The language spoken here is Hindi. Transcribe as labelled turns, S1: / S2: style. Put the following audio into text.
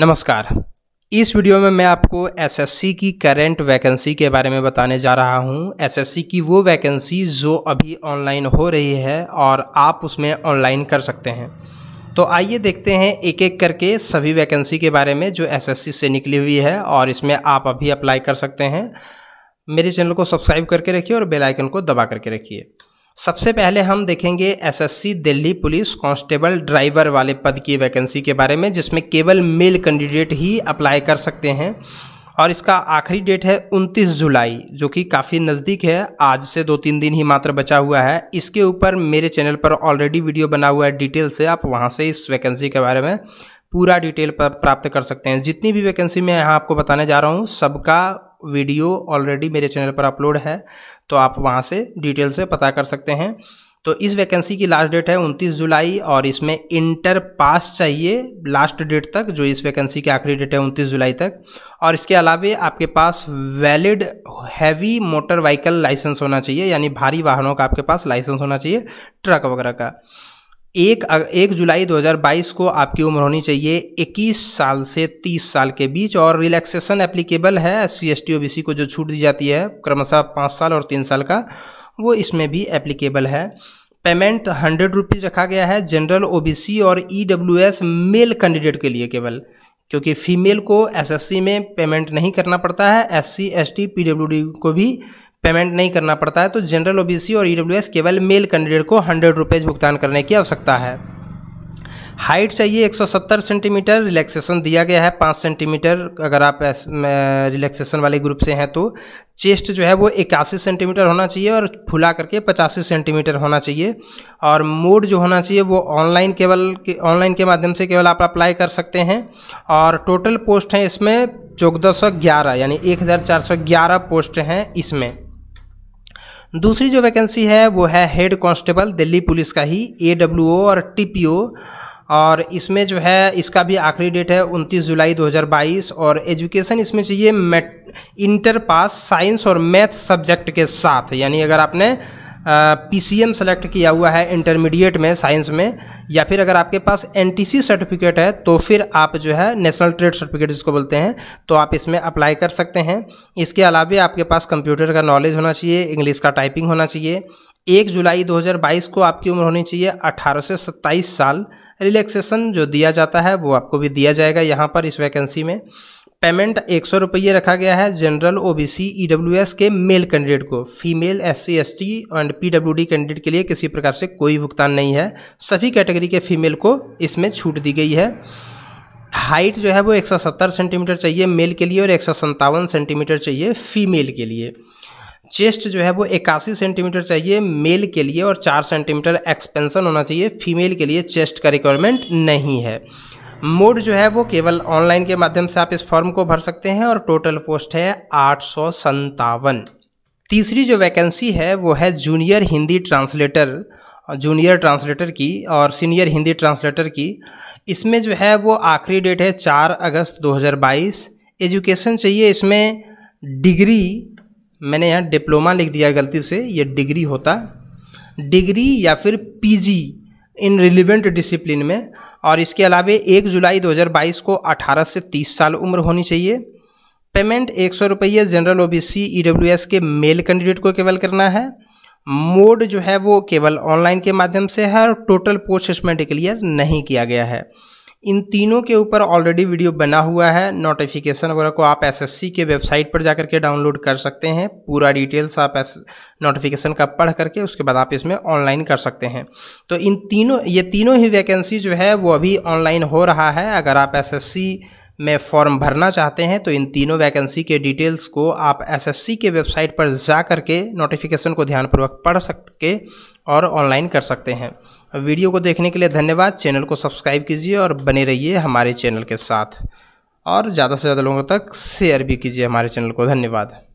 S1: नमस्कार इस वीडियो में मैं आपको एसएससी की करंट वैकेंसी के बारे में बताने जा रहा हूं एसएससी की वो वैकेंसी जो अभी ऑनलाइन हो रही है और आप उसमें ऑनलाइन कर सकते हैं तो आइए देखते हैं एक एक करके सभी वैकेंसी के बारे में जो एसएससी से निकली हुई है और इसमें आप अभी अप्लाई कर सकते हैं मेरे चैनल को सब्सक्राइब करके रखिए और बेलाइकन को दबा करके रखिए सबसे पहले हम देखेंगे SSC Delhi police constable driver वाले पद की वैकेंसी के बारे में जिसमें केवल मेल कैंडिडेट ही अप्लाई कर सकते हैं और इसका आखिरी डेट है 29 जुलाई जो कि काफ़ी नज़दीक है आज से दो तीन दिन ही मात्र बचा हुआ है इसके ऊपर मेरे चैनल पर ऑलरेडी वीडियो बना हुआ है डिटेल से आप वहाँ से इस वैकेंसी के बारे में पूरा डिटेल प्राप्त कर सकते हैं जितनी भी वैकेंसी मैं यहाँ आपको बताने जा रहा हूँ सबका वीडियो ऑलरेडी मेरे चैनल पर अपलोड है तो आप वहाँ से डिटेल से पता कर सकते हैं तो इस वैकेंसी की लास्ट डेट है 29 जुलाई और इसमें इंटर पास चाहिए लास्ट डेट तक जो इस वैकेंसी की आखिरी डेट है 29 जुलाई तक और इसके अलावा आपके पास valid heavy motor vehicle licence होना चाहिए यानी भारी वाहनों का आपके पास लाइसेंस होना चाहिए ट्रक वगैरह का एक एक जुलाई 2022 को आपकी उम्र होनी चाहिए 21 साल से 30 साल के बीच और रिलैक्सेशन एप्लीकेबल है S C S T O B C को जो छूट दी जाती है क्रमशः पाँच साल और तीन साल का वो इसमें भी एप्लीकेबल है पेमेंट हंड्रेड रुपीज़ रखा गया है जनरल ओ बी सी और E W S male candidate के लिए केवल क्योंकि फीमेल को एसएससी में पेमेंट नहीं करना पड़ता है एससी एसटी पीडब्ल्यूडी को भी पेमेंट नहीं करना पड़ता है तो जनरल ओबीसी और ई केवल मेल कैंडिडेट को हंड्रेड रुपीज़ भुगतान करने की आवश्यकता है हाइट चाहिए 170 सेंटीमीटर रिलैक्सेशन दिया गया है 5 सेंटीमीटर अगर आप रिलैक्सेशन वाले ग्रुप से हैं तो चेस्ट जो है वो इक्यासी सेंटीमीटर होना चाहिए और फुला करके पचासी सेंटीमीटर होना चाहिए और मोड जो होना चाहिए वो ऑनलाइन केवल ऑनलाइन के, के माध्यम से केवल आप अप्लाई कर सकते हैं और टोटल पोस्ट हैं इसमें चौदह यानी एक पोस्ट हैं इसमें दूसरी जो वैकेंसी है वो है हेड कांस्टेबल दिल्ली पुलिस का ही ए और टी और इसमें जो है इसका भी आखिरी डेट है 29 जुलाई 2022 और एजुकेशन इसमें चाहिए मैट इंटर पास साइंस और मैथ सब्जेक्ट के साथ यानी अगर आपने पी सी एम सेलेक्ट किया हुआ है इंटरमीडिएट में साइंस में या फिर अगर आपके पास एन टी सी सर्टिफिकेट है तो फिर आप जो है नेशनल ट्रेड सर्टिफिकेट जिसको बोलते हैं तो आप इसमें अप्लाई कर सकते हैं इसके अलावा आपके पास कंप्यूटर का नॉलेज होना चाहिए इंग्लिश का टाइपिंग होना चाहिए एक जुलाई 2022 को आपकी उम्र होनी चाहिए 18 से 27 साल रिलैक्सेशन जो दिया जाता है वो आपको भी दिया जाएगा यहाँ पर इस वैकेंसी में पेमेंट एक सौ रुपये रखा गया है जनरल ओबीसी ईडब्ल्यूएस के मेल कैंडिडेट को female SC ST and PWD candidate के लिए किसी प्रकार से कोई भुगतान नहीं है सभी कैटेगरी के फीमेल को इसमें छूट दी गई है हाइट जो है वो 170 सेंटीमीटर चाहिए मेल के लिए और एक सेंटीमीटर चाहिए फीमेल के लिए चेस्ट जो है वो इक्यासी सेंटीमीटर चाहिए मेल के लिए और चार सेंटीमीटर एक्सपेंसन होना चाहिए फीमेल के लिए चेस्ट का रिक्वायरमेंट नहीं है मोड जो है वो केवल ऑनलाइन के माध्यम से आप इस फॉर्म को भर सकते हैं और टोटल पोस्ट है आठ तीसरी जो वैकेंसी है वो है junior Hindi translator junior translator की और सीनियर हिंदी ट्रांसलेटर की इसमें जो है वो आखिरी डेट है चार अगस्त 2022 एजुकेशन चाहिए इसमें डिग्री मैंने यहाँ डिप्लोमा लिख दिया गलती से ये डिग्री होता डिग्री या फिर पीजी इन रिलीवेंट डिसिप्लिन में और इसके अलावा एक जुलाई 2022 को 18 से 30 साल उम्र होनी चाहिए पेमेंट एक सौ रुपये general O B C E W S के मेल कैंडिडेट को केवल करना है मोड जो है वो केवल ऑनलाइन के माध्यम से है और टोटल पोस्ट इसमें डिक्लियर नहीं किया गया है इन तीनों के ऊपर ऑलरेडी वीडियो बना हुआ है नोटिफिकेशन वगैरह को आप एसएससी के वेबसाइट पर जाकर के डाउनलोड कर सकते हैं पूरा डिटेल्स आप एस नोटिफिकेशन का पढ़ करके उसके बाद आप इसमें ऑनलाइन कर सकते हैं तो इन तीनों ये तीनों ही वैकेंसी जो है वो अभी ऑनलाइन हो रहा है अगर आप एसएससी में फॉर्म भरना चाहते हैं तो इन तीनों वैकेंसी के डिटेल्स को आप एसएससी के वेबसाइट पर जा कर के नोटिफिकेशन को ध्यानपूर्वक पढ़ सकते और ऑनलाइन कर सकते हैं वीडियो को देखने के लिए धन्यवाद चैनल को सब्सक्राइब कीजिए और बने रहिए हमारे चैनल के साथ और ज़्यादा से ज़्यादा लोगों तक शेयर भी कीजिए हमारे चैनल को धन्यवाद